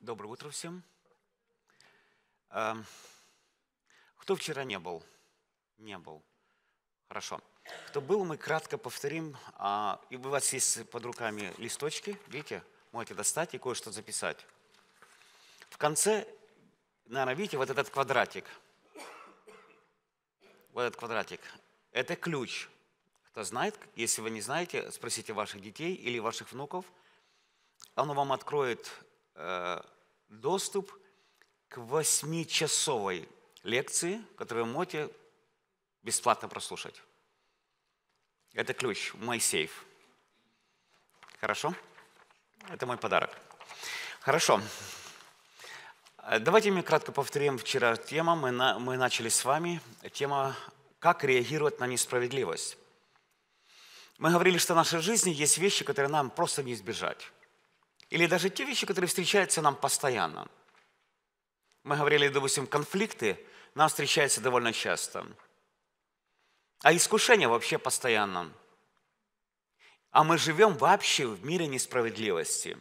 Доброе утро всем. Эм, кто вчера не был? Не был. Хорошо. Кто был, мы кратко повторим. А, и у вас есть под руками листочки, видите? Можете достать и кое-что записать. В конце, наверное, видите, вот этот квадратик. Вот этот квадратик. Это ключ. Кто знает, если вы не знаете, спросите ваших детей или ваших внуков. Оно вам откроет Э, доступ к восьмичасовой лекции, которую вы можете бесплатно прослушать. Это ключ, мой сейф. Хорошо? Это мой подарок. Хорошо. Э, давайте мы кратко повторим вчера тему. Мы, на, мы начали с вами. Тема «Как реагировать на несправедливость». Мы говорили, что в нашей жизни есть вещи, которые нам просто не избежать. Или даже те вещи, которые встречаются нам постоянно. Мы говорили, допустим, конфликты нам встречаются довольно часто. А искушения вообще постоянно. А мы живем вообще в мире несправедливости.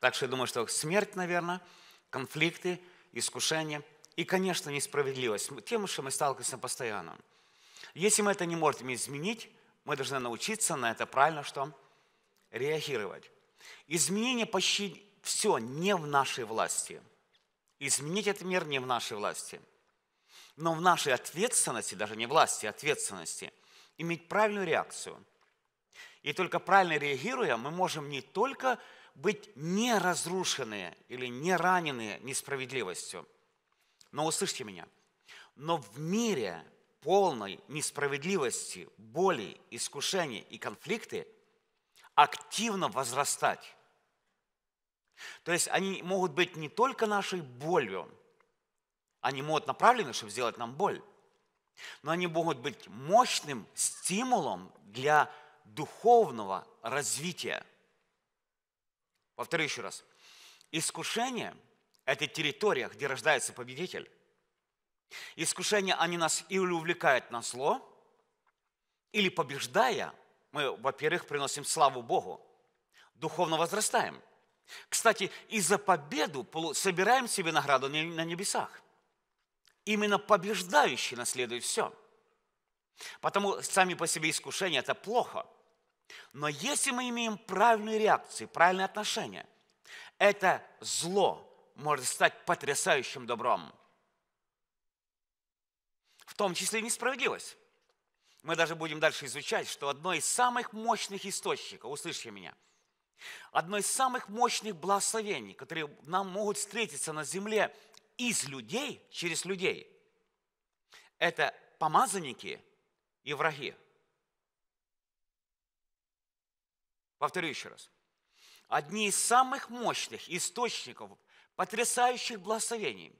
Так что я думаю, что смерть, наверное, конфликты, искушения и, конечно, несправедливость. Тем, что мы сталкиваемся постоянно. Если мы это не можем изменить, мы должны научиться на это правильно что? Реагировать. Изменение почти все не в нашей власти. Изменить этот мир не в нашей власти. Но в нашей ответственности, даже не власти, а ответственности, иметь правильную реакцию. И только правильно реагируя, мы можем не только быть не разрушены или не ранены несправедливостью. Но услышьте меня. Но в мире полной несправедливости, боли, искушений и конфликты – активно возрастать. То есть они могут быть не только нашей болью, они могут направлены, чтобы сделать нам боль, но они могут быть мощным стимулом для духовного развития. Повторю еще раз. Искушение – это территория, где рождается победитель. Искушение они нас или увлекают на зло, или побеждая – мы, во-первых, приносим славу Богу, духовно возрастаем. Кстати, и за победу собираем себе награду на небесах. Именно побеждающий наследует все. Потому сами по себе искушения – это плохо. Но если мы имеем правильные реакции, правильные отношения, это зло может стать потрясающим добром. В том числе и несправедливость мы даже будем дальше изучать, что одно из самых мощных источников, услышьте меня, одно из самых мощных благословений, которые нам могут встретиться на земле из людей, через людей, это помазанники и враги. Повторю еще раз. Одни из самых мощных источников потрясающих благословений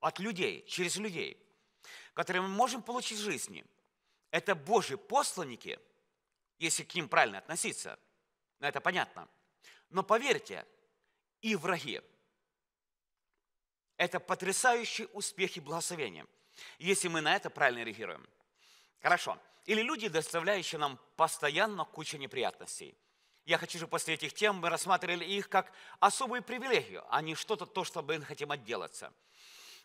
от людей, через людей, которые мы можем получить в жизни – это Божьи посланники, если к ним правильно относиться, но это понятно. Но поверьте, и враги. Это потрясающие успехи благословения, если мы на это правильно реагируем. Хорошо. Или люди, доставляющие нам постоянно кучу неприятностей. Я хочу же после этих тем, мы рассматривали их как особую привилегию, а не что-то то, что мы хотим отделаться –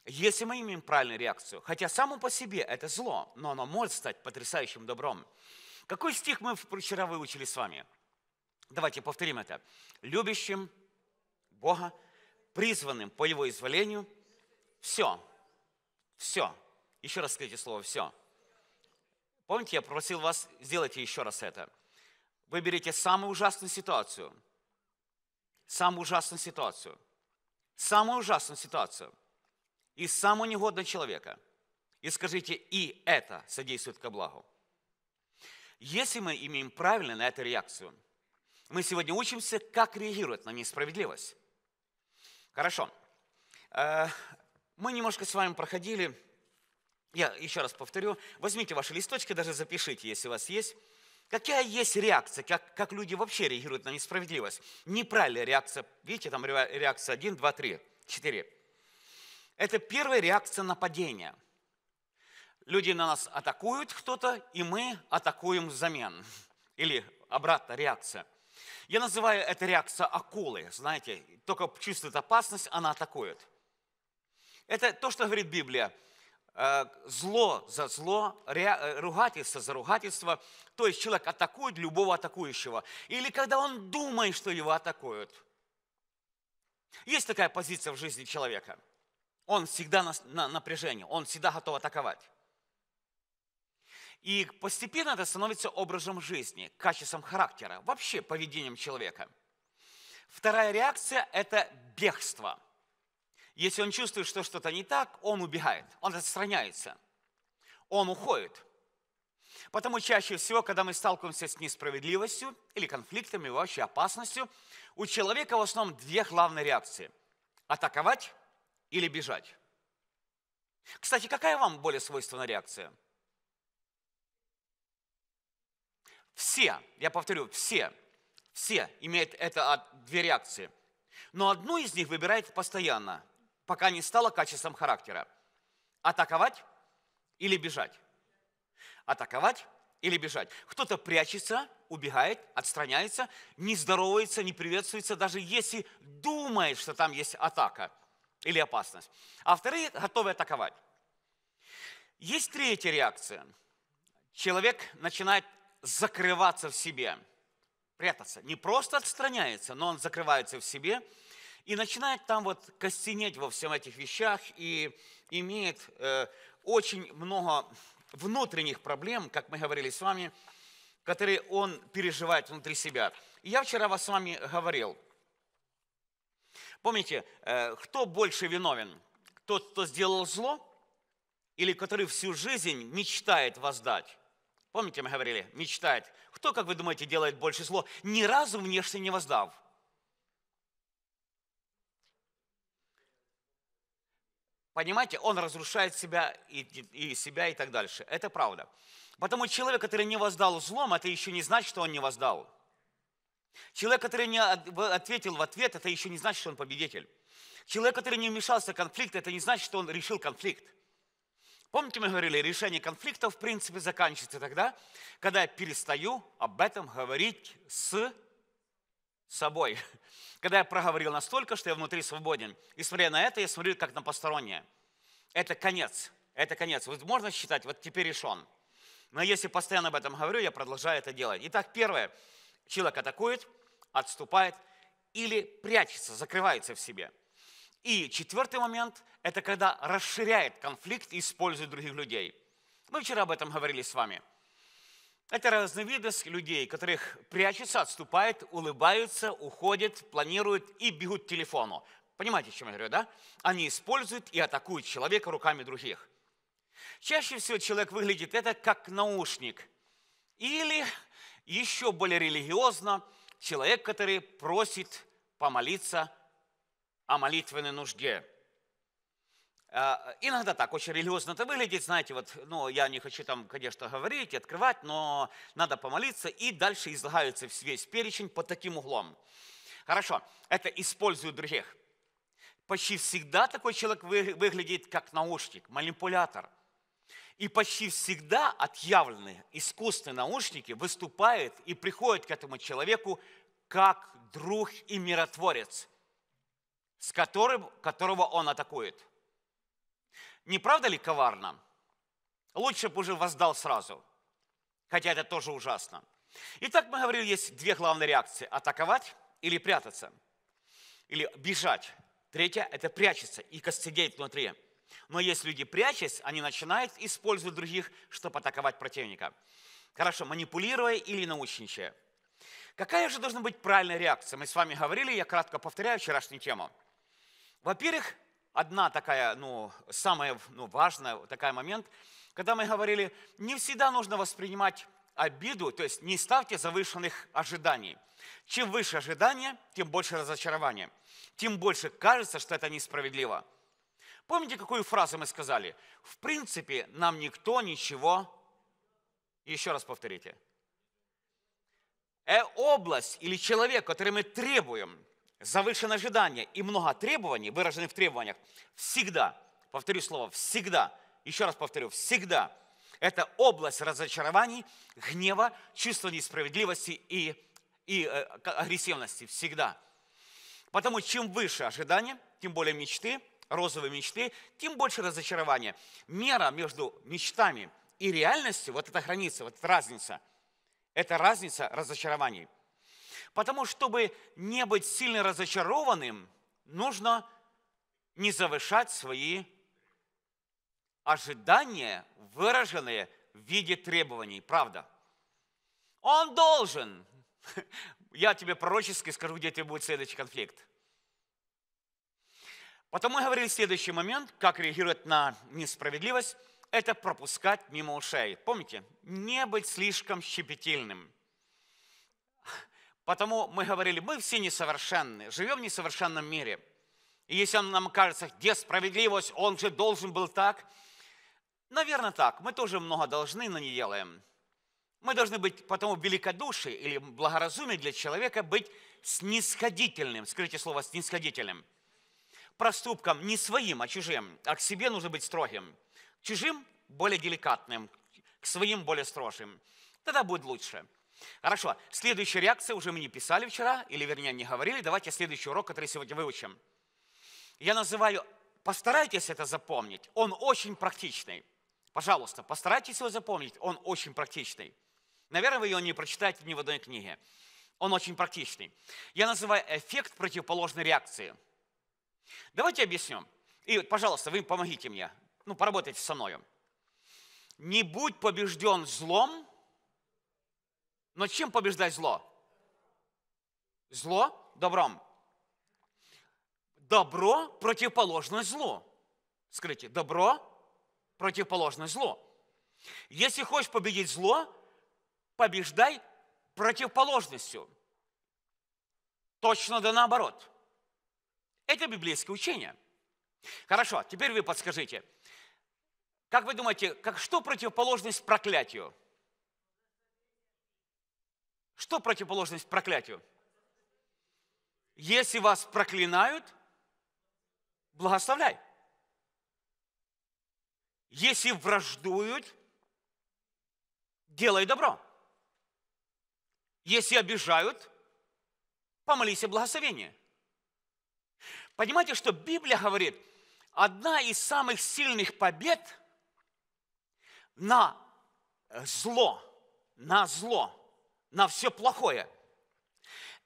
если мы имеем правильную реакцию, хотя само по себе это зло, но оно может стать потрясающим добром. Какой стих мы вчера выучили с вами? Давайте повторим это. Любящим Бога, призванным по Его изволению, все, все. Еще раз скажите слово «все». Помните, я просил вас, сделайте еще раз это. Выберите самую ужасную ситуацию. Самую ужасную ситуацию. Самую ужасную ситуацию – и самого негодного человека. И скажите, и это содействует ко благу. Если мы имеем правильно на эту реакцию, мы сегодня учимся, как реагировать на несправедливость. Хорошо. Э, мы немножко с вами проходили, я еще раз повторю, возьмите ваши листочки, даже запишите, если у вас есть. Какая есть реакция, как, как люди вообще реагируют на несправедливость? Неправильная реакция. Видите, там реакция 1, 2, 3, 4. Это первая реакция нападения. Люди на нас атакуют кто-то, и мы атакуем взамен. Или обратная реакция. Я называю это реакция акулы. Знаете, только чувствует опасность, она атакует. Это то, что говорит Библия. Э, зло за зло, э, ругательство за ругательство. То есть человек атакует любого атакующего. Или когда он думает, что его атакуют. Есть такая позиция в жизни человека – он всегда на, на напряжении, он всегда готов атаковать. И постепенно это становится образом жизни, качеством характера, вообще поведением человека. Вторая реакция – это бегство. Если он чувствует, что что-то не так, он убегает, он отстраняется, он уходит. Потому чаще всего, когда мы сталкиваемся с несправедливостью или конфликтами, вообще опасностью, у человека в основном две главные реакции – атаковать или бежать? Кстати, какая вам более свойственная реакция? Все, я повторю, все, все имеют это две реакции. Но одну из них выбирает постоянно, пока не стало качеством характера. Атаковать или бежать? Атаковать или бежать. Кто-то прячется, убегает, отстраняется, не здоровается, не приветствуется, даже если думает, что там есть атака – или опасность, а вторые готовы атаковать. Есть третья реакция. Человек начинает закрываться в себе, прятаться. Не просто отстраняется, но он закрывается в себе и начинает там вот костенеть во всем этих вещах и имеет э, очень много внутренних проблем, как мы говорили с вами, которые он переживает внутри себя. И я вчера вас с вами говорил – Помните, э, кто больше виновен? Тот, кто сделал зло, или который всю жизнь мечтает воздать? Помните, мы говорили, мечтает. Кто, как вы думаете, делает больше зло, ни разу внешне не воздав? Понимаете, он разрушает себя и, и, себя и так дальше. Это правда. Потому человек, который не воздал злом, это еще не значит, что он не воздал. Человек, который не ответил в ответ, это еще не значит, что он победитель. Человек, который не вмешался в конфликт, это не значит, что он решил конфликт. Помните, мы говорили, решение конфликта в принципе заканчивается тогда, когда я перестаю об этом говорить с собой. Когда я проговорил настолько, что я внутри свободен. И смотря на это, я смотрю как на постороннее. Это конец. Это конец. Вот можно считать, вот теперь решен. Но если постоянно об этом говорю, я продолжаю это делать. Итак, первое – Человек атакует, отступает или прячется, закрывается в себе. И четвертый момент – это когда расширяет конфликт и использует других людей. Мы вчера об этом говорили с вами. Это разновидность людей, которых прячется, отступает, улыбаются, уходят, планируют и бегут к телефону. Понимаете, о чем я говорю, да? Они используют и атакуют человека руками других. Чаще всего человек выглядит это как наушник или еще более религиозно человек, который просит помолиться о молитвенной нужде. А, иногда так, очень религиозно это выглядит, знаете, вот, ну, я не хочу там, конечно, говорить, открывать, но надо помолиться, и дальше излагается весь перечень под таким углом. Хорошо, это используют других. Почти всегда такой человек выглядит как наушник, манипулятор – и почти всегда отъявленные искусственные наушники выступают и приходят к этому человеку как друг и миротворец, с которым, которого он атакует. Не правда ли коварно? Лучше бы уже воздал сразу, хотя это тоже ужасно. Итак, мы говорили, есть две главные реакции – атаковать или прятаться, или бежать. Третье – это прячется и костедеть внутри – но есть люди, прячась, они начинают использовать других, чтобы атаковать противника. Хорошо, манипулируя или научничая. Какая же должна быть правильная реакция? Мы с вами говорили, я кратко повторяю вчерашнюю тему. Во-первых, одна такая, ну, самая ну, важная такая момент, когда мы говорили, не всегда нужно воспринимать обиду, то есть не ставьте завышенных ожиданий. Чем выше ожидания, тем больше разочарования, тем больше кажется, что это несправедливо – Помните, какую фразу мы сказали? В принципе, нам никто ничего... Еще раз повторите. Э область или человек, который мы требуем, завышенное ожидание и много требований, выраженных в требованиях, всегда, повторю слово, всегда, еще раз повторю, всегда, это область разочарований, гнева, чувства несправедливости и, и э, агрессивности, всегда. Потому чем выше ожидания, тем более мечты – розовые мечты, тем больше разочарования. Мера между мечтами и реальностью, вот эта граница, вот эта разница, это разница разочарований. Потому чтобы не быть сильно разочарованным, нужно не завышать свои ожидания, выраженные в виде требований. Правда. Он должен. Я тебе пророчески скажу, где тебе будет следующий конфликт. Потом мы говорили следующий момент, как реагировать на несправедливость. Это пропускать мимо ушей. Помните, не быть слишком щепетильным. Потому мы говорили, мы все несовершенны, живем в несовершенном мире. И если нам кажется, где справедливость, он же должен был так. Наверное, так. Мы тоже много должны, но не делаем. Мы должны быть потому великодушие или благоразумие для человека быть снисходительным. Скажите слово «снисходительным» проступкам, не своим, а чужим, а к себе нужно быть строгим. К чужим более деликатным, к своим более строжим. Тогда будет лучше. Хорошо, следующая реакция, уже мы не писали вчера, или вернее не говорили, давайте следующий урок, который сегодня выучим. Я называю, постарайтесь это запомнить, он очень практичный. Пожалуйста, постарайтесь его запомнить, он очень практичный. Наверное, вы его не прочитаете ни в одной книге. Он очень практичный. Я называю эффект противоположной реакции – Давайте объясню. И, пожалуйста, вы помогите мне. Ну, поработайте со мною. Не будь побежден злом, но чем побеждать зло? Зло добром. Добро противоположно злу. Скажите, добро противоположно злу. Если хочешь победить зло, побеждай противоположностью. Точно да наоборот – это библейское учение. Хорошо, теперь вы подскажите, как вы думаете, как, что противоположность проклятию? Что противоположность проклятию? Если вас проклинают, благословляй. Если враждуют, делай добро. Если обижают, помолись о благословении. Понимаете, что Библия говорит, одна из самых сильных побед на зло, на зло, на все плохое,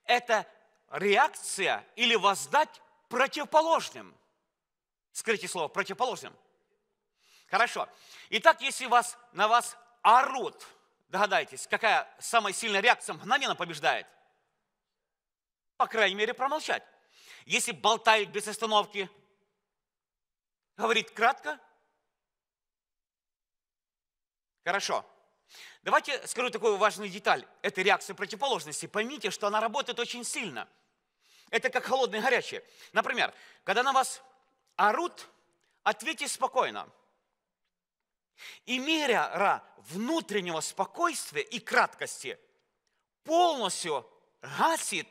это реакция или воздать противоположным. Скажите слово противоположным. Хорошо. Итак, если вас, на вас орут, догадайтесь, какая самая сильная реакция мгновенно побеждает? По крайней мере, промолчать если болтает без остановки, говорит кратко. Хорошо. Давайте скажу такую важную деталь. Это реакция противоположности. Поймите, что она работает очень сильно. Это как холодное и горячее. Например, когда на вас орут, ответьте спокойно. И мера внутреннего спокойствия и краткости полностью гасит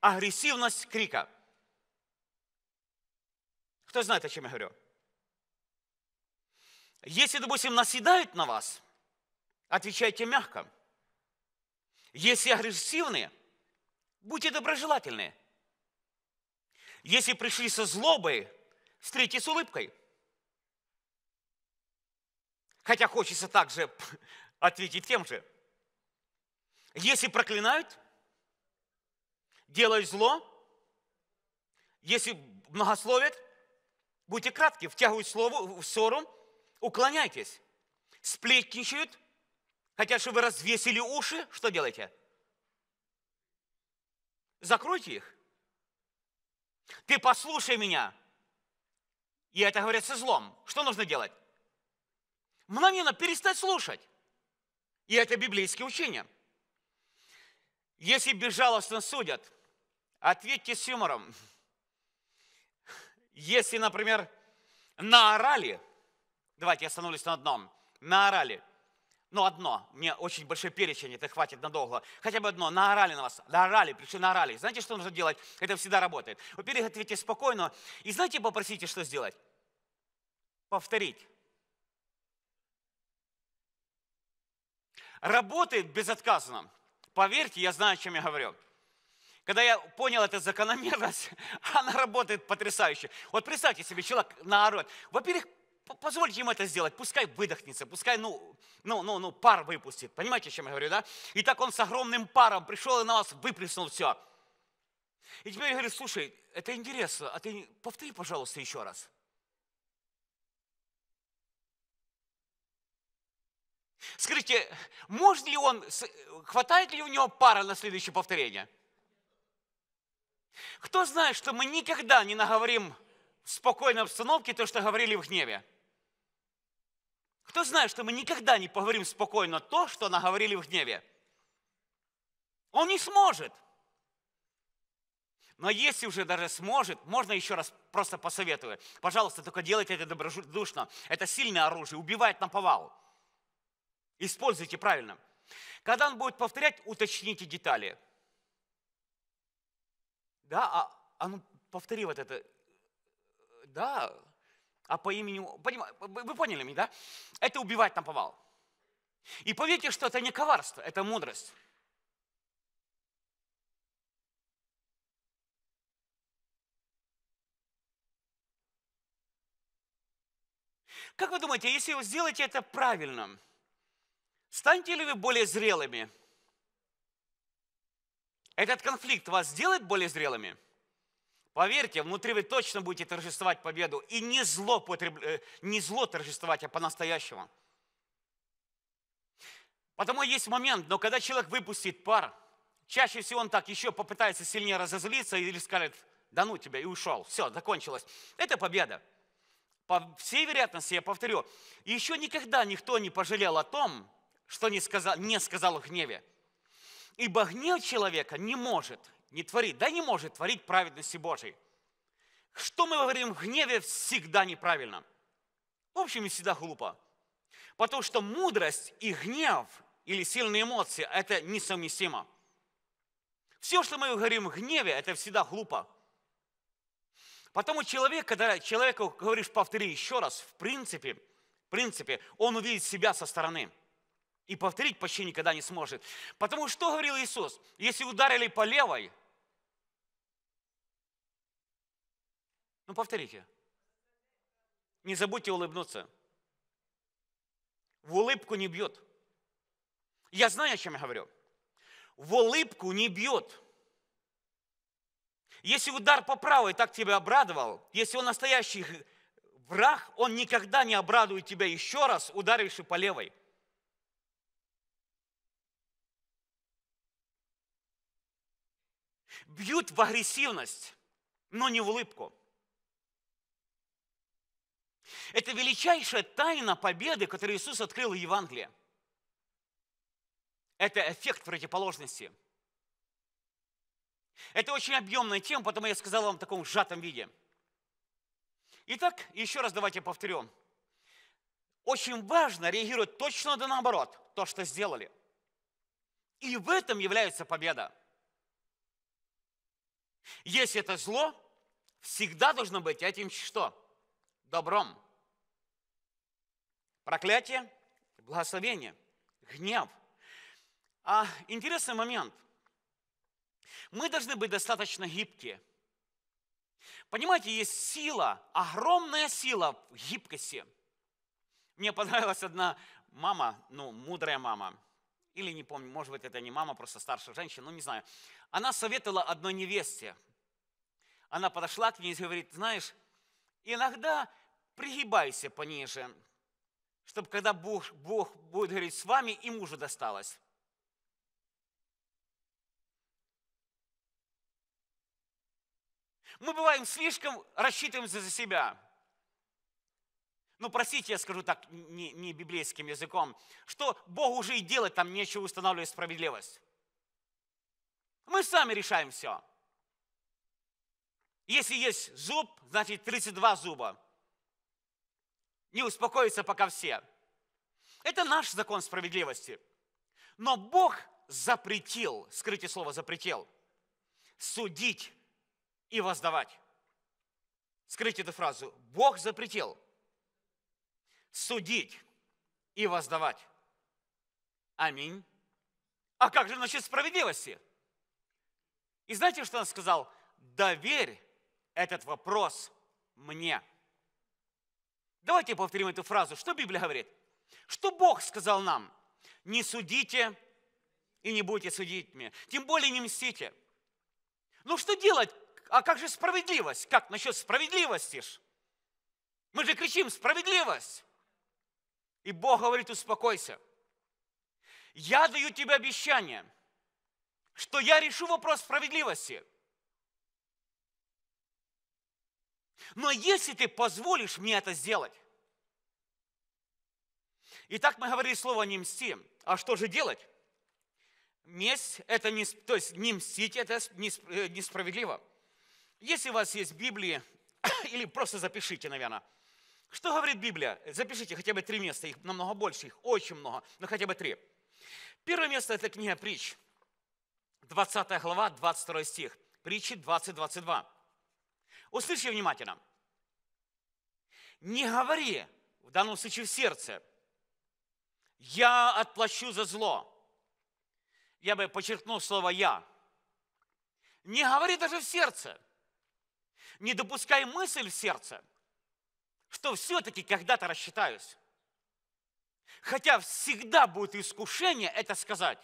агрессивность крика – кто знает, о чем я говорю? Если, допустим, наседают на вас, отвечайте мягко. Если агрессивные, будьте доброжелательны. Если пришли со злобой, встретьте с улыбкой. Хотя хочется также ответить тем же. Если проклинают, делают зло, если многословят – Будьте кратки, втягивают слово в ссору, уклоняйтесь. Сплетничают, хотя чтобы вы развесили уши, что делаете? Закройте их. Ты послушай меня. И это говорят со злом. Что нужно делать? Мгновенно перестать слушать. И это библейские учения. Если безжалостно судят, ответьте с юмором. Если, например, наорали, давайте я остановлюсь на одном, наорали, ну одно, мне очень большой перечень, это хватит надолго, хотя бы одно, наорали на вас, наорали, пришли наорали, знаете, что нужно делать? Это всегда работает. Во-первых, ответьте спокойно, и знаете, попросите, что сделать? Повторить. Работает безотказно. Поверьте, я знаю, о чем я говорю. Когда я понял эту закономерность, она работает потрясающе. Вот представьте себе, человек наорет. Во-первых, позвольте ему это сделать, пускай выдохнется, пускай, ну, ну, ну, ну, пар выпустит. Понимаете, о чем я говорю, да? И так он с огромным паром пришел и на вас выплеснул все. И теперь говорю, слушай, это интересно, а ты повтори, пожалуйста, еще раз. Скажите, может ли он, хватает ли у него пара на следующее повторение? Кто знает, что мы никогда не наговорим в спокойной обстановке то, что говорили в гневе? Кто знает, что мы никогда не поговорим спокойно то, что наговорили в гневе? Он не сможет. Но если уже даже сможет, можно еще раз просто посоветую. Пожалуйста, только делайте это добродушно. Это сильное оружие, убивает на повал. Используйте правильно. Когда он будет повторять, уточните детали – да, а, а ну повтори вот это. Да, а по имени... Понимаю, вы поняли меня, да? Это убивать повал. И поверьте, что это не коварство, это мудрость. Как вы думаете, если вы сделаете это правильно, станете ли вы более зрелыми? Этот конфликт вас сделает более зрелыми? Поверьте, внутри вы точно будете торжествовать победу. И не зло, потреб... Э, не зло торжествовать, а по-настоящему. Потому есть момент, но когда человек выпустит пар, чаще всего он так еще попытается сильнее разозлиться или скажет, да ну тебя, и ушел, все, закончилось. Это победа. По всей вероятности, я повторю, еще никогда никто не пожалел о том, что не сказал, не сказал в гневе. Ибо гнев человека не может, не творит, да не может творить праведности Божией. Что мы говорим в гневе всегда неправильно. В общем, и всегда глупо. Потому что мудрость и гнев или сильные эмоции – это несовместимо. Все, что мы говорим в гневе, это всегда глупо. Потому человек, когда человеку говоришь, повтори еще раз, в принципе, в принципе, он увидит себя со стороны – и повторить почти никогда не сможет. Потому что говорил Иисус? Если ударили по левой, ну повторите. Не забудьте улыбнуться. В улыбку не бьет. Я знаю, о чем я говорю. В улыбку не бьет. Если удар по правой так тебя обрадовал, если он настоящий враг, он никогда не обрадует тебя еще раз, ударивший по левой. бьют в агрессивность, но не в улыбку. Это величайшая тайна победы, которую Иисус открыл в Евангелии. Это эффект противоположности. Это очень объемная тема, потому я сказал вам в таком сжатом виде. Итак, еще раз давайте повторю. Очень важно реагировать точно да наоборот, то, что сделали. И в этом является победа. Если это зло, всегда должно быть этим что? Добром. Проклятие, благословение, гнев. А интересный момент. Мы должны быть достаточно гибкие. Понимаете, есть сила, огромная сила в гибкости. Мне понравилась одна мама, ну, мудрая мама – или не помню, может быть, это не мама, просто старшая женщина, ну не знаю. Она советовала одной невесте. Она подошла к ней и говорит, знаешь, иногда пригибайся пониже, чтобы когда Бог, Бог будет говорить с вами, и мужу досталось. Мы бываем слишком рассчитываемся за себя ну, простите, я скажу так не, не библейским языком, что Богу уже и делать там нечего устанавливать справедливость. Мы сами решаем все. Если есть зуб, значит 32 зуба. Не успокоится, пока все. Это наш закон справедливости. Но Бог запретил, скрытие слова запретил, судить и воздавать. Скрыть эту фразу. Бог запретил – судить и воздавать. Аминь. А как же насчет справедливости? И знаете, что он сказал? Доверь этот вопрос мне. Давайте повторим эту фразу. Что Библия говорит? Что Бог сказал нам? Не судите и не будете судить мне. Тем более не мстите. Ну что делать? А как же справедливость? Как насчет справедливости? ж? Мы же кричим «справедливость!» И Бог говорит, успокойся. Я даю тебе обещание, что я решу вопрос справедливости. Но если ты позволишь мне это сделать, Итак, мы говорили слово «не мсти». А что же делать? Месть – это не, то есть не мстить – это э, несправедливо. Если у вас есть Библия или просто запишите, наверное – что говорит Библия? Запишите хотя бы три места, их намного больше, их очень много, но хотя бы три. Первое место – это книга «Притч», 20 глава, 22 стих, притчи 20, 22. Услышьте внимательно. «Не говори, в данном случае в сердце, я отплачу за зло». Я бы подчеркнул слово «я». Не говори даже в сердце. Не допускай мысль в сердце – что все-таки когда-то рассчитаюсь. Хотя всегда будет искушение это сказать.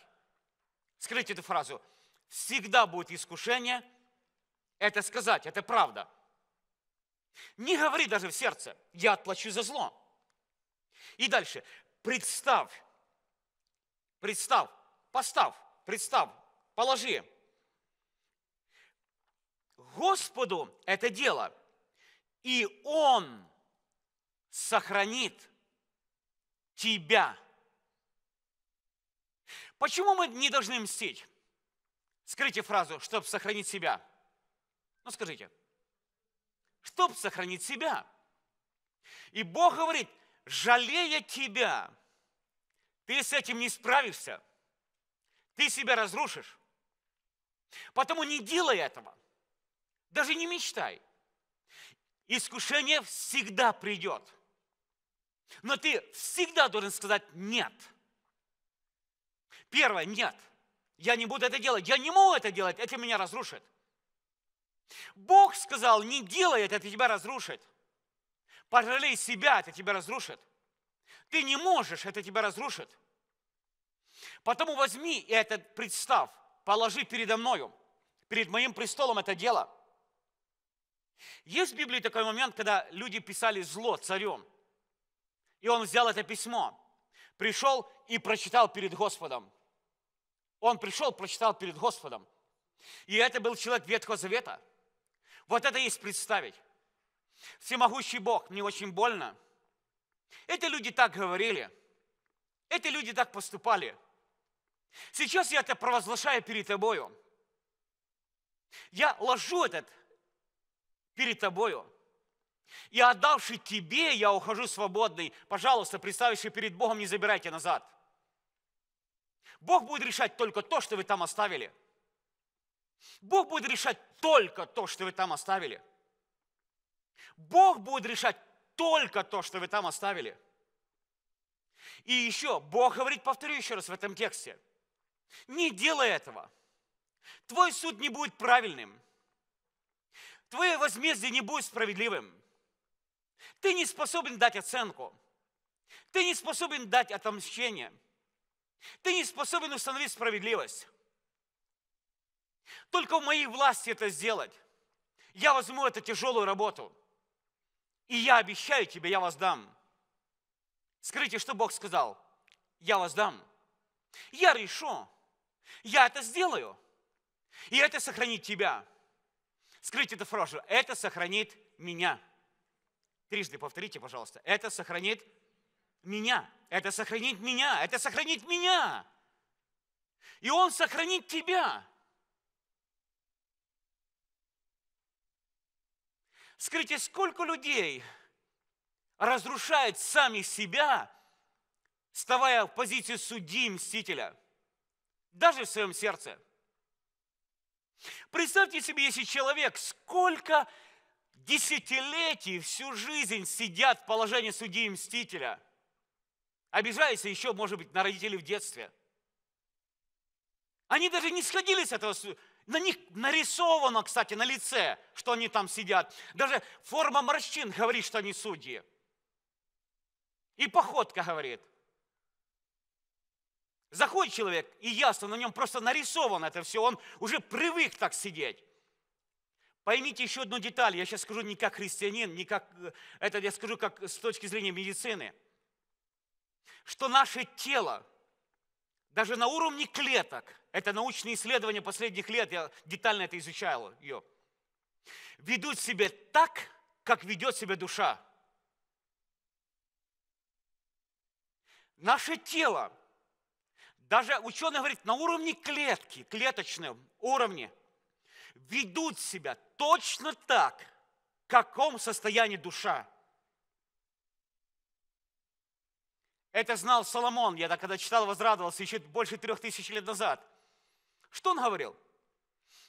Скажите эту фразу. Всегда будет искушение это сказать. Это правда. Не говори даже в сердце, я отплачу за зло. И дальше. Представь, представь, поставь, представь, положи. Господу это дело, и Он сохранит тебя. Почему мы не должны мстить? Скройте фразу, чтобы сохранить себя. Ну скажите, чтобы сохранить себя. И Бог говорит, жалея тебя, ты с этим не справишься, ты себя разрушишь. Потому не делай этого, даже не мечтай. Искушение всегда придет – но ты всегда должен сказать «нет». Первое – «нет». Я не буду это делать. Я не могу это делать. Это меня разрушит. Бог сказал, не делай это, это тебя разрушит. Пожалей себя, это тебя разрушит. Ты не можешь, это тебя разрушит. Потому возьми этот представ, положи передо мною, перед моим престолом это дело. Есть в Библии такой момент, когда люди писали зло царем – и он взял это письмо, пришел и прочитал перед Господом. Он пришел, прочитал перед Господом. И это был человек Ветхого Завета. Вот это есть представить. Всемогущий Бог, мне очень больно. Эти люди так говорили. Эти люди так поступали. Сейчас я это провозглашаю перед тобою. Я ложу этот перед тобою. И отдавши тебе, я ухожу свободный. Пожалуйста, представивший перед Богом, не забирайте назад. Бог будет решать только то, что вы там оставили. Бог будет решать только то, что вы там оставили. Бог будет решать только то, что вы там оставили. И еще, Бог говорит, повторю еще раз в этом тексте, не делай этого. Твой суд не будет правильным. Твое возмездие не будет справедливым. Ты не способен дать оценку. Ты не способен дать отомщение. Ты не способен установить справедливость. Только в моей власти это сделать. Я возьму эту тяжелую работу. И я обещаю тебе, я вас дам. Скажите, что Бог сказал? Я вас дам. Я решу. Я это сделаю. И это сохранит тебя. Скажите это фразу. Это сохранит меня. Трижды повторите, пожалуйста. Это сохранит меня. Это сохранит меня. Это сохранит меня. И Он сохранит тебя. Скажите, сколько людей разрушает сами себя, вставая в позицию судьи, мстителя, даже в своем сердце – Представьте себе, если человек, сколько десятилетий, всю жизнь сидят в положении судьи и мстителя. обижаясь еще, может быть, на родителей в детстве. Они даже не сходили с этого на них нарисовано, кстати, на лице, что они там сидят. Даже форма морщин говорит, что они судьи. И походка говорит. Заходит человек, и ясно, на нем просто нарисовано это все, он уже привык так сидеть. Поймите еще одну деталь, я сейчас скажу не как христианин, не как, э, это я скажу как с точки зрения медицины, что наше тело, даже на уровне клеток, это научные исследования последних лет, я детально это изучал ее, ведут себя так, как ведет себя душа. Наше тело, даже ученые говорят, на уровне клетки, клеточном уровне – ведут себя точно так, в каком состоянии душа. Это знал Соломон, я когда читал, возрадовался еще больше трех тысяч лет назад. Что он говорил?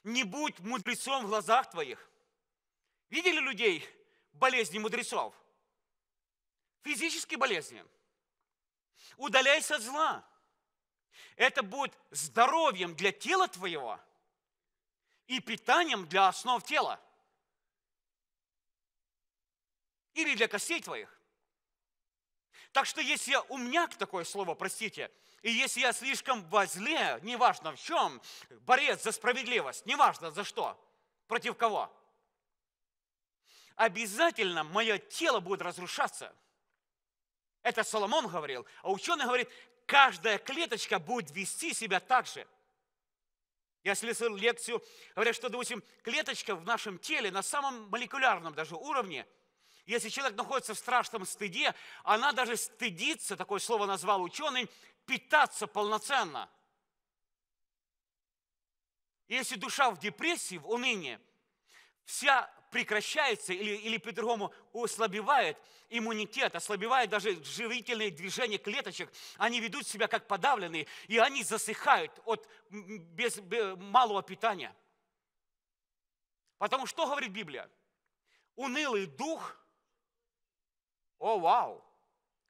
Не будь мудрецом в глазах твоих. Видели людей болезни мудрецов? Физические болезни. Удаляйся от зла. Это будет здоровьем для тела твоего – и питанием для основ тела. Или для костей твоих. Так что если я умняк, такое слово, простите, и если я слишком возле, неважно в чем, борец за справедливость, неважно за что, против кого, обязательно мое тело будет разрушаться. Это Соломон говорил, а ученый говорит, каждая клеточка будет вести себя так же – я слышал лекцию, говорят, что, допустим, клеточка в нашем теле на самом молекулярном даже уровне, если человек находится в страшном стыде, она даже стыдится, такое слово назвал ученый, питаться полноценно. Если душа в депрессии, в унынии, вся прекращается или, или по-другому ослабевает иммунитет, ослабевает даже живительные движения клеточек. Они ведут себя как подавленные, и они засыхают от без, без, малого питания. Потому что говорит Библия? Унылый дух, о вау,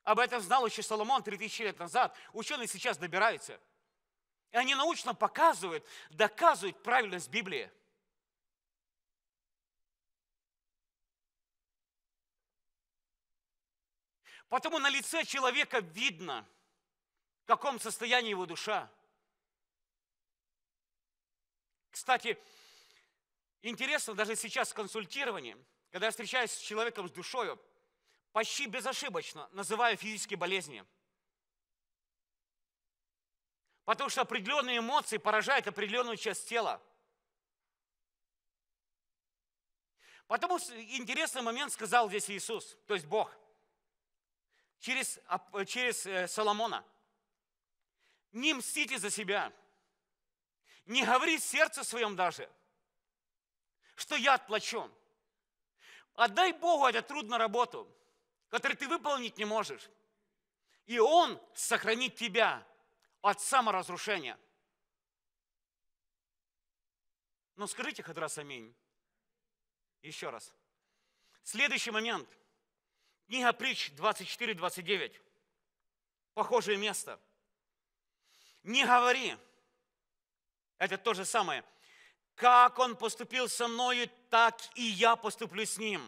об этом знал еще Соломон 3000 лет назад. Ученые сейчас добираются. И они научно показывают, доказывают правильность Библии. Потому на лице человека видно, в каком состоянии его душа. Кстати, интересно, даже сейчас в консультировании, когда я встречаюсь с человеком с душою, почти безошибочно называю физические болезни. Потому что определенные эмоции поражают определенную часть тела. Потому интересный момент сказал здесь Иисус, то есть Бог – через, э, через э, Соломона. Не мстите за себя. Не говори сердце своем даже, что я отплачу. Отдай Богу эту трудную работу, которую ты выполнить не можешь. И Он сохранит тебя от саморазрушения. Ну скажите хоть раз аминь. Еще раз. Следующий момент – Книга Притч 24-29. Похожее место. Не говори. Это то же самое. Как он поступил со мною, так и я поступлю с ним.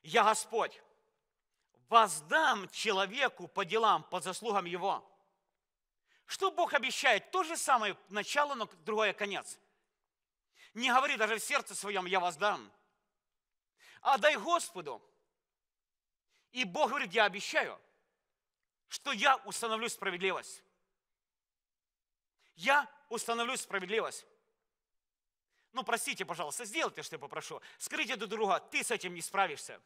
Я Господь. Воздам человеку по делам, по заслугам его. Что Бог обещает? То же самое начало, но другое конец. Не говори даже в сердце своем, я воздам. дам отдай «А Господу. И Бог говорит, я обещаю, что я установлю справедливость. Я установлю справедливость. Ну, простите, пожалуйста, сделайте, что я попрошу. Скрыть друг друга, ты с этим не справишься.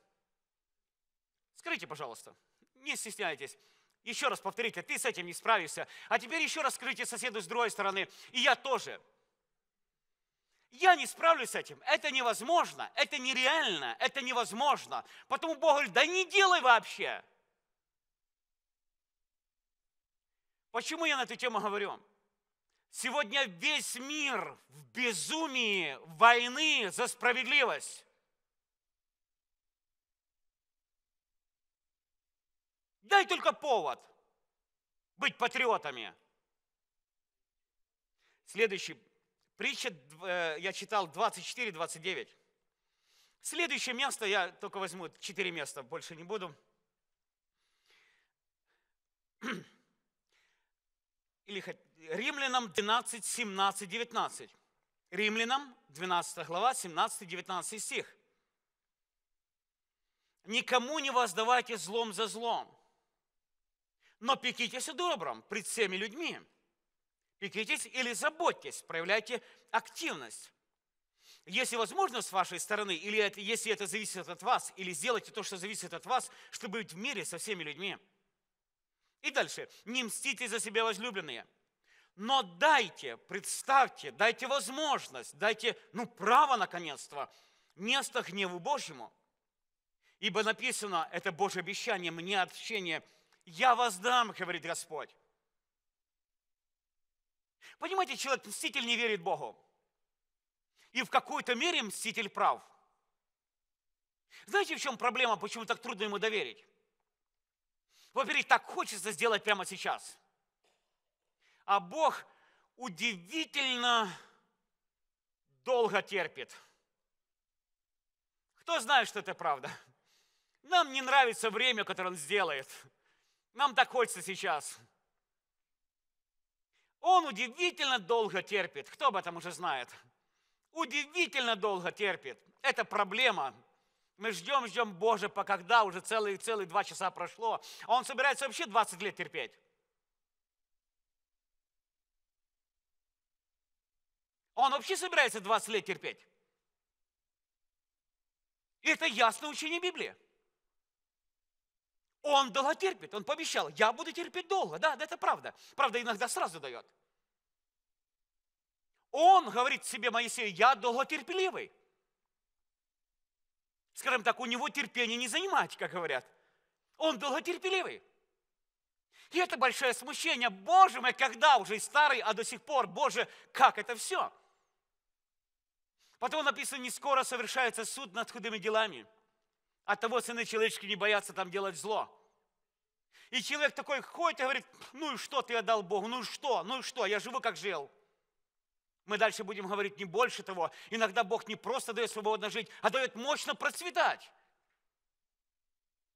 Скрыть, пожалуйста, не стесняйтесь. Еще раз повторите, ты с этим не справишься. А теперь еще раз скройте соседу с другой стороны, и я тоже. Я не справлюсь с этим. Это невозможно. Это нереально. Это невозможно. Потому Бог говорит, да не делай вообще. Почему я на эту тему говорю? Сегодня весь мир в безумии войны за справедливость. Дай только повод быть патриотами. Следующий Притча, э, я читал 24-29. Следующее место, я только возьму 4 места, больше не буду. Или Римлянам 12, 17, 19. Римлянам 12 глава, 17, 19 стих. Никому не воздавайте злом за злом, но пекитесь о добром пред всеми людьми – Пекитесь или заботьтесь, проявляйте активность. Если возможно с вашей стороны, или это, если это зависит от вас, или сделайте то, что зависит от вас, чтобы быть в мире со всеми людьми. И дальше. Не мстите за себя, возлюбленные. Но дайте, представьте, дайте возможность, дайте, ну, право, наконец-то, место гневу Божьему. Ибо написано, это Божье обещание, мне отчение, я вас дам, говорит Господь. Понимаете, человек, мститель не верит Богу. И в какой-то мере мститель прав. Знаете, в чем проблема, почему так трудно ему доверить? Во-первых, так хочется сделать прямо сейчас. А Бог удивительно долго терпит. Кто знает, что это правда? Нам не нравится время, которое Он сделает. Нам так хочется сейчас. Он удивительно долго терпит. Кто об этом уже знает? Удивительно долго терпит. Это проблема. Мы ждем, ждем, Боже, по когда уже целые, целые два часа прошло. А он собирается вообще 20 лет терпеть. Он вообще собирается 20 лет терпеть. И это ясно учение Библии. Он долго терпит, он пообещал, я буду терпеть долго. Да, да, это правда. Правда, иногда сразу дает. Он говорит себе, Моисею, я долготерпеливый. Скажем так, у него терпение не занимать, как говорят. Он долготерпеливый. И это большое смущение. Боже мой, когда уже и старый, а до сих пор, Боже, как это все? Потом написано, не скоро совершается суд над худыми делами. От того сыны человечки не боятся там делать зло. И человек такой ходит и говорит, ну и что ты отдал Богу, ну и что, ну и что, я живу как жил. Мы дальше будем говорить не больше того. Иногда Бог не просто дает свободно жить, а дает мощно процветать.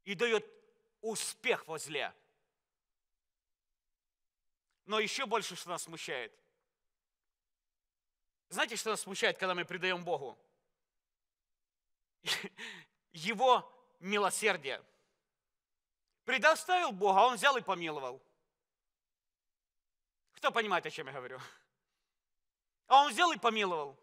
И дает успех возле. Но еще больше, что нас смущает. Знаете, что нас смущает, когда мы предаем Богу? Его милосердие – Предоставил Бога, а он взял и помиловал. Кто понимает, о чем я говорю? А он взял и помиловал.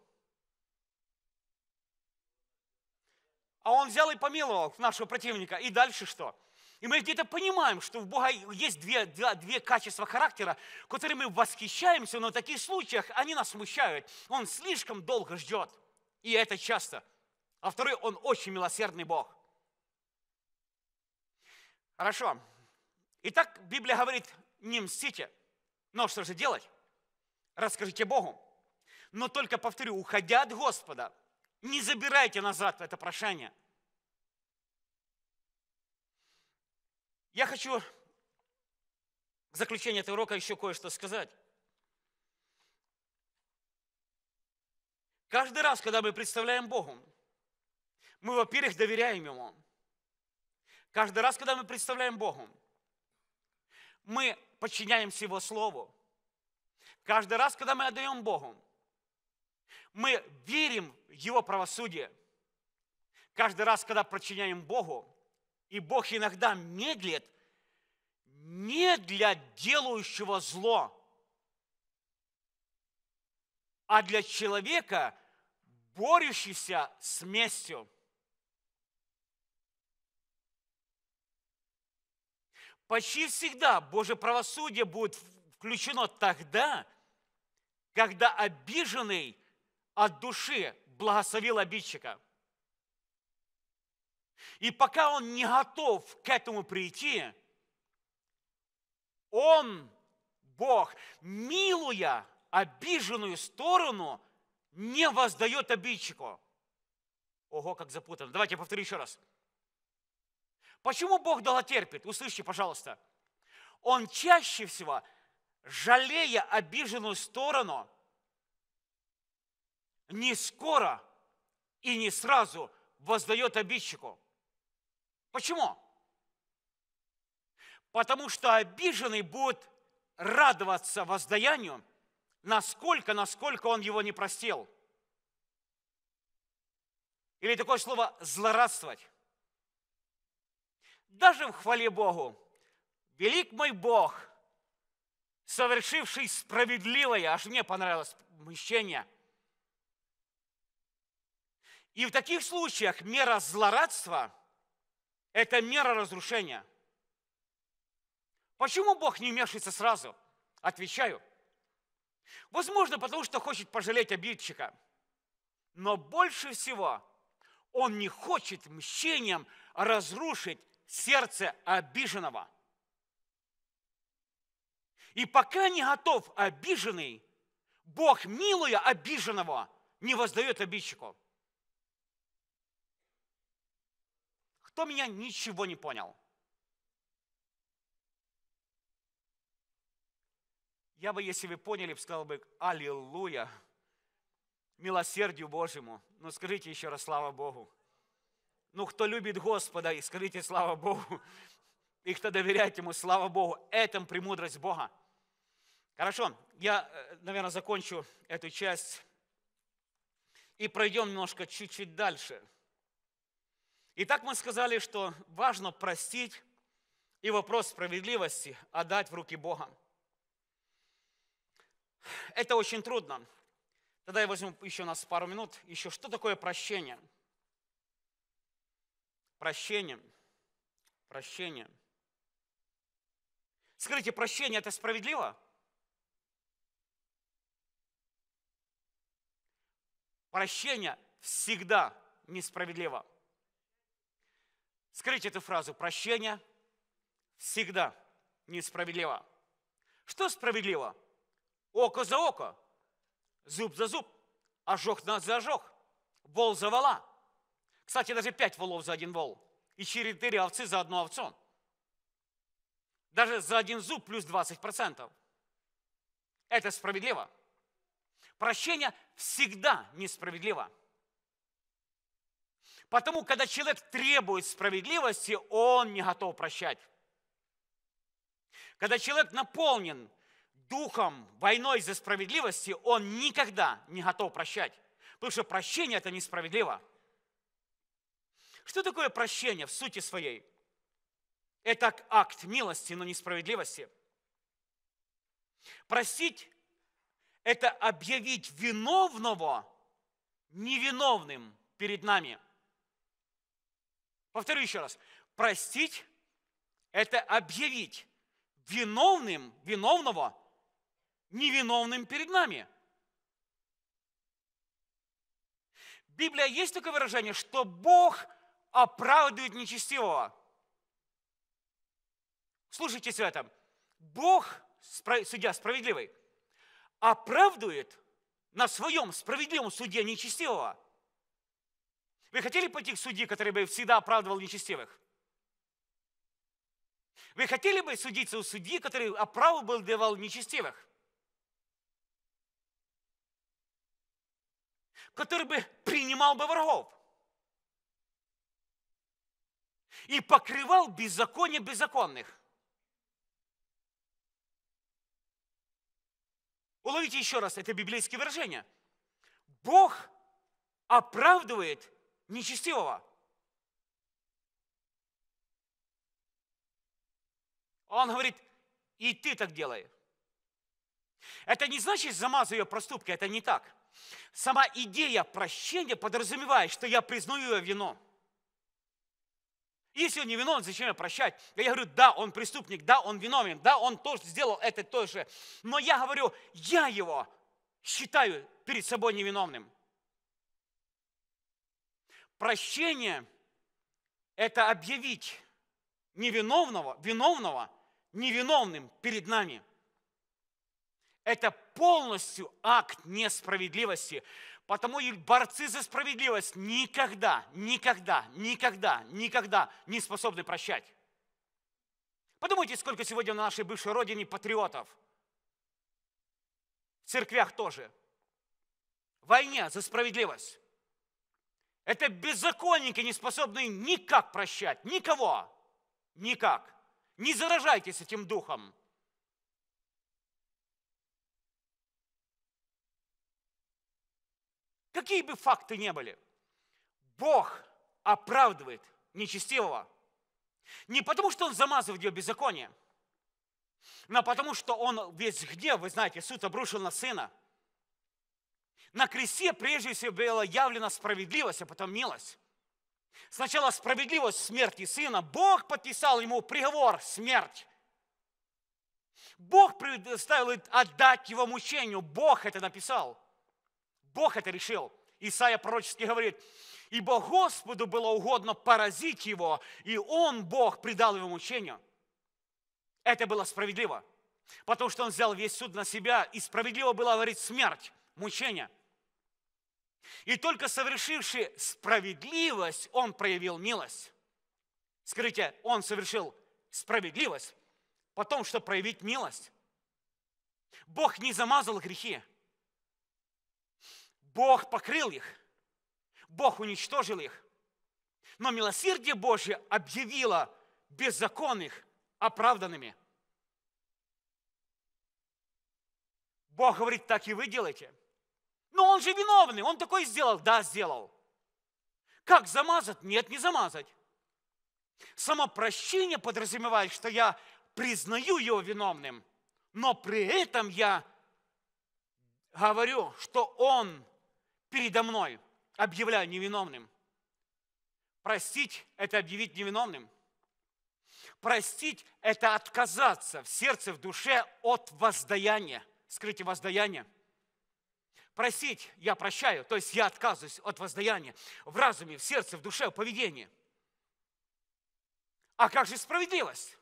А он взял и помиловал нашего противника. И дальше что? И мы где-то понимаем, что у Бога есть две, два, две качества характера, которыми мы восхищаемся, но в таких случаях они нас смущают. Он слишком долго ждет, и это часто. А второй, он очень милосердный Бог. Хорошо. Итак, Библия говорит, не мстите. Но что же делать? Расскажите Богу. Но только повторю, уходя от Господа, не забирайте назад это прошение. Я хочу в заключение этого урока еще кое-что сказать. Каждый раз, когда мы представляем Богу, мы, во-первых, доверяем Ему – Каждый раз, когда мы представляем Богу, мы подчиняемся Его Слову. Каждый раз, когда мы отдаем Богу, мы верим в Его правосудие. Каждый раз, когда подчиняем Богу, и Бог иногда медлит, не для делающего зло, а для человека, борющийся с местью – Почти всегда Божье правосудие будет включено тогда, когда обиженный от души благословил обидчика. И пока он не готов к этому прийти, он, Бог, милуя обиженную сторону, не воздает обидчику. Ого, как запутано. Давайте я повторю еще раз. Почему Бог долотерпит? Услышьте, пожалуйста. Он чаще всего, жалея обиженную сторону, не скоро и не сразу воздает обидчику. Почему? Потому что обиженный будет радоваться воздаянию, насколько, насколько он его не простил. Или такое слово «злорадствовать» даже в хвале Богу. Велик мой Бог, совершивший справедливое, аж мне понравилось мщение. И в таких случаях мера злорадства – это мера разрушения. Почему Бог не вмешивается сразу? Отвечаю. Возможно, потому что хочет пожалеть обидчика. Но больше всего он не хочет мщением разрушить сердце обиженного. И пока не готов обиженный, Бог, милуя обиженного, не воздает обидчику. Кто меня ничего не понял? Я бы, если вы поняли, сказал бы «Аллилуйя!» милосердию Божьему. Но скажите еще раз «Слава Богу!» Ну, кто любит Господа, и скажите слава Богу, и кто доверяет Ему, слава Богу, этом премудрость Бога. Хорошо, я, э, наверное, закончу эту часть и пройдем немножко чуть-чуть дальше. Итак, мы сказали, что важно простить и вопрос справедливости отдать в руки Бога. Это очень трудно. Тогда я возьму еще у нас пару минут. Еще что такое прощение? Прощение. Прощение, прощение. Скажите, прощение – это справедливо? Прощение всегда несправедливо. Скажите эту фразу. Прощение всегда несправедливо. Что справедливо? Око за око, зуб за зуб, ожог за ожог, бол за вола. Кстати, даже пять волов за один вол. И четыре овцы за одну овцу. Даже за один зуб плюс 20%. Это справедливо. Прощение всегда несправедливо. Потому, когда человек требует справедливости, он не готов прощать. Когда человек наполнен духом, войной за справедливости, он никогда не готов прощать. Потому что прощение – это несправедливо. Что такое прощение в сути своей? Это акт милости, но несправедливости. Простить – это объявить виновного невиновным перед нами. Повторю еще раз. Простить – это объявить виновным, виновного, невиновным перед нами. Библия есть такое выражение, что Бог – оправдывает нечестивого. Слушайте в этом. Бог, судья справедливый, оправдывает на своем справедливом суде нечестивого. Вы хотели пойти к судье, который бы всегда оправдывал нечестивых? Вы хотели бы судиться у судьи, который оправдывал давал нечестивых? Который бы принимал бы врагов? и покрывал беззаконие беззаконных. Уловите еще раз это библейское выражение. Бог оправдывает нечестивого. Он говорит, и ты так делаешь. Это не значит замазывай ее проступки, это не так. Сама идея прощения подразумевает, что я признаю ее вину. Если он не виновен, зачем я прощать? Я говорю, да, он преступник, да, он виновен, да, он тоже сделал это тоже. Но я говорю, я его считаю перед собой невиновным. Прощение – это объявить невиновного, виновного невиновным перед нами. Это полностью акт несправедливости. Потому и борцы за справедливость никогда, никогда, никогда, никогда не способны прощать. Подумайте, сколько сегодня на нашей бывшей родине патриотов. В церквях тоже. В войне за справедливость. Это беззаконники, не способные никак прощать. Никого. Никак. Не заражайтесь этим духом. какие бы факты ни были, Бог оправдывает нечестивого. Не потому, что Он замазывает ее беззаконие, но потому, что Он весь гнев, вы знаете, суд обрушил на Сына. На кресте прежде всего была явлена справедливость, а потом милость. Сначала справедливость смерти сына. Бог подписал ему приговор – смерть. Бог предоставил отдать его мучению. Бог это написал. Бог это решил. Исаия пророчески говорит, ибо Господу было угодно поразить его, и он, Бог, предал его мучению. Это было справедливо, потому что он взял весь суд на себя, и справедливо было говорить смерть, мучение. И только совершивший справедливость, он проявил милость. Скажите, он совершил справедливость, потом, чтобы проявить милость. Бог не замазал грехи – Бог покрыл их, Бог уничтожил их. Но милосердие Божье объявило беззаконных оправданными. Бог говорит, так и вы делаете. Но он же виновный, он такой сделал, да, сделал. Как замазать? Нет, не замазать. Само прощение подразумевает, что я признаю его виновным, но при этом я говорю, что он передо мной объявляю невиновным. Простить – это объявить невиновным. Простить – это отказаться в сердце, в душе от воздаяния, скрытие воздаяния. Просить – я прощаю, то есть я отказываюсь от воздаяния в разуме, в сердце, в душе, в поведении. А как же справедливость?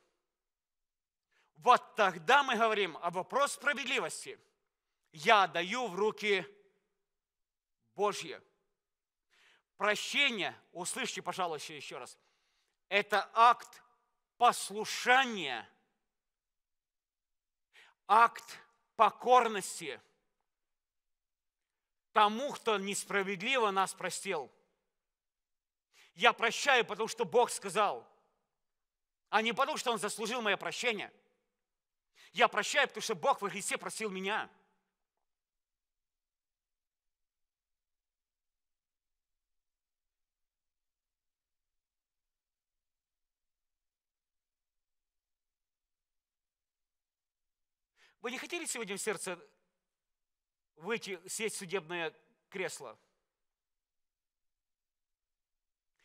Вот тогда мы говорим о вопросе справедливости. Я даю в руки Божье. Прощение, услышьте, пожалуйста, еще раз, это акт послушания, акт покорности тому, кто несправедливо нас простил. Я прощаю, потому что Бог сказал, а не потому, что Он заслужил мое прощение. Я прощаю, потому что Бог во Христе просил меня – Вы не хотели сегодня в сердце выйти, сесть в судебное кресло?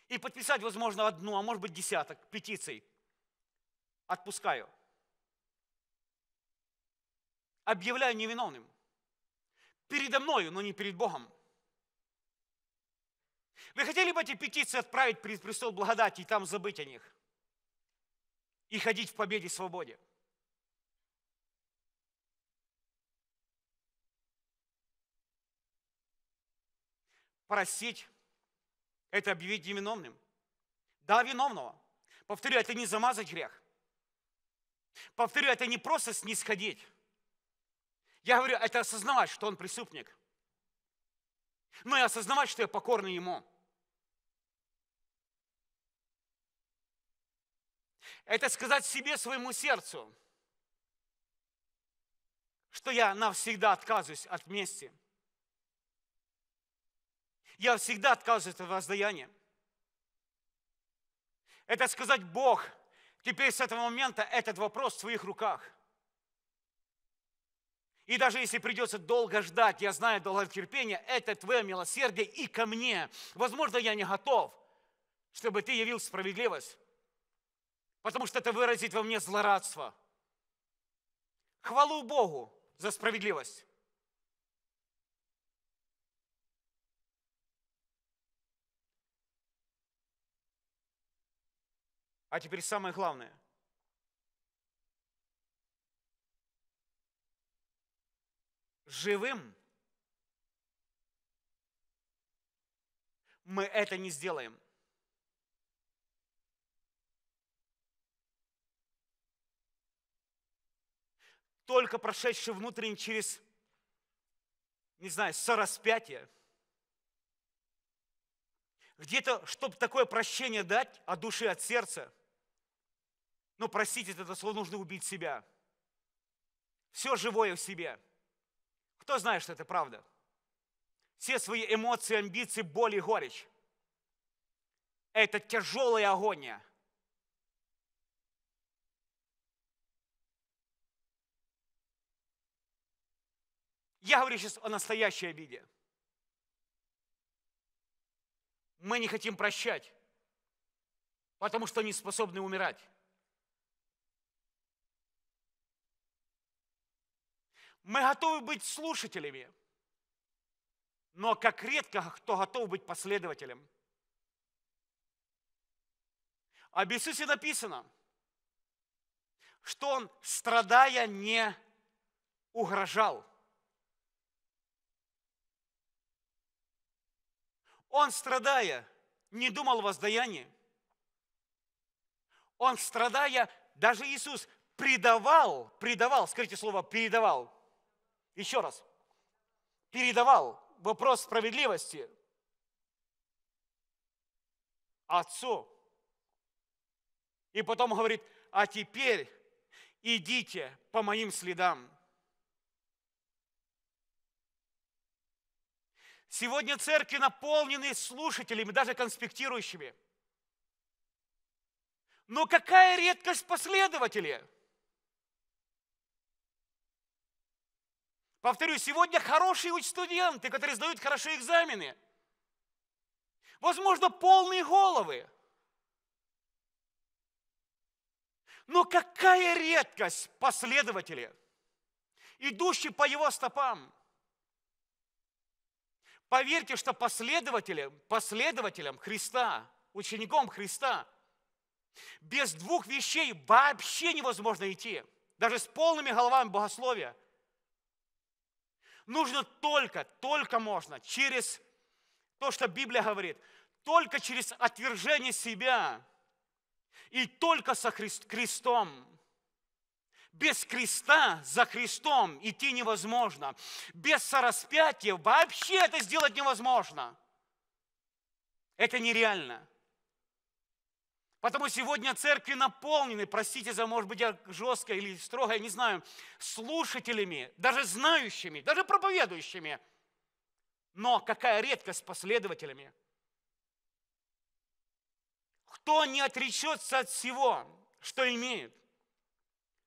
И подписать, возможно, одну, а может быть, десяток петиций. Отпускаю. Объявляю невиновным. Передо мною, но не перед Богом. Вы хотели бы эти петиции отправить пред престол благодати и там забыть о них? И ходить в победе и свободе? просить, это объявить невиновным. Да, виновного. Повторю, это не замазать грех. Повторю, это не просто снисходить. Я говорю, это осознавать, что он преступник. Но ну и осознавать, что я покорный ему. Это сказать себе, своему сердцу, что я навсегда отказываюсь от мести – я всегда отказываюсь от воздаяния. Это сказать, Бог, теперь с этого момента этот вопрос в твоих руках. И даже если придется долго ждать, я знаю терпения. это твое милосердие и ко мне. Возможно, я не готов, чтобы ты явил справедливость, потому что это выразит во мне злорадство. Хвалу Богу за справедливость. А теперь самое главное. Живым мы это не сделаем. Только прошедший внутренний через, не знаю, сораспятие – где-то, чтобы такое прощение дать от души, от сердца, ну, простите это слово, нужно убить себя. Все живое в себе. Кто знает, что это правда? Все свои эмоции, амбиции, боль и горечь. Это тяжелая агония. Я говорю сейчас о настоящей обиде. Мы не хотим прощать, потому что не способны умирать. Мы готовы быть слушателями, но как редко кто готов быть последователем. Об а Иисусе написано, что Он, страдая, не угрожал. Он, страдая, не думал о воздаянии. Он, страдая, даже Иисус предавал, предавал, скажите слово, предавал еще раз, передавал вопрос справедливости отцу. И потом говорит, а теперь идите по моим следам. Сегодня церкви наполнены слушателями, даже конспектирующими. Но какая редкость последователей – Повторю, сегодня хорошие студенты, которые сдают хорошо экзамены. Возможно, полные головы. Но какая редкость последователи, идущие по его стопам. Поверьте, что последователям, последователям Христа, учеником Христа, без двух вещей вообще невозможно идти. Даже с полными головами богословия – Нужно только, только можно через то, что Библия говорит, только через отвержение себя и только со Христ, крестом. Без креста за Христом идти невозможно. Без сораспятия вообще это сделать невозможно. Это нереально. Потому сегодня церкви наполнены, простите за, может быть, я жестко или строго, я не знаю, слушателями, даже знающими, даже проповедующими. Но какая редкость с последователями. Кто не отречется от всего, что имеет,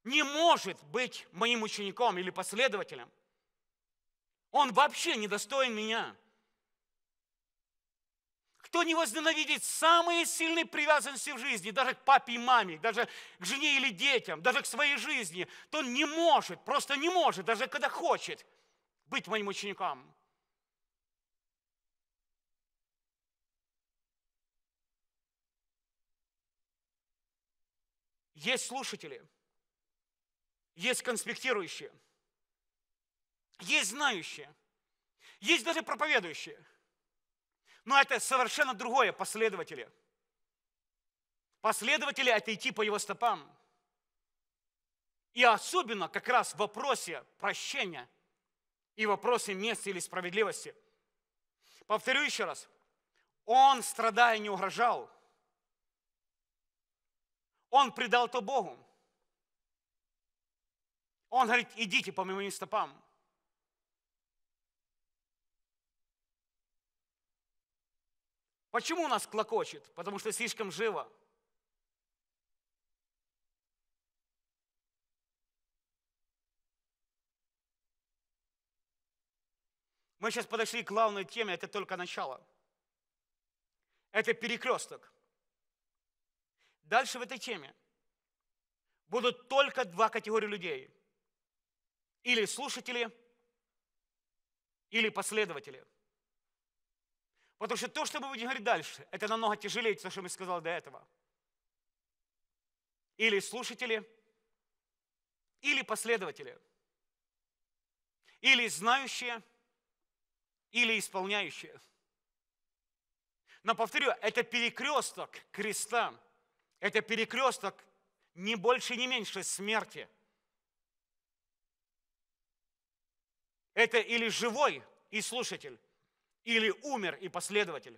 не может быть моим учеником или последователем. Он вообще недостоин меня – кто не возненавидит самые сильные привязанности в жизни, даже к папе и маме, даже к жене или детям, даже к своей жизни, то он не может, просто не может, даже когда хочет, быть моим учеником. Есть слушатели, есть конспектирующие, есть знающие, есть даже проповедующие – но это совершенно другое, последователи. Последователи – это идти по его стопам. И особенно как раз в вопросе прощения и вопросе мести или справедливости. Повторю еще раз. Он, страдая, не угрожал. Он предал то Богу. Он говорит, идите по моим стопам. Почему у нас клокочет? Потому что слишком живо. Мы сейчас подошли к главной теме, это только начало. Это перекресток. Дальше в этой теме будут только два категории людей. Или слушатели, или последователи – Потому что то, что мы будем говорить дальше, это намного тяжелее, то, что мы сказал до этого. Или слушатели, или последователи, или знающие, или исполняющие. Но повторю, это перекресток креста, это перекресток не больше, не меньше смерти. Это или живой и слушатель, или умер и последователь.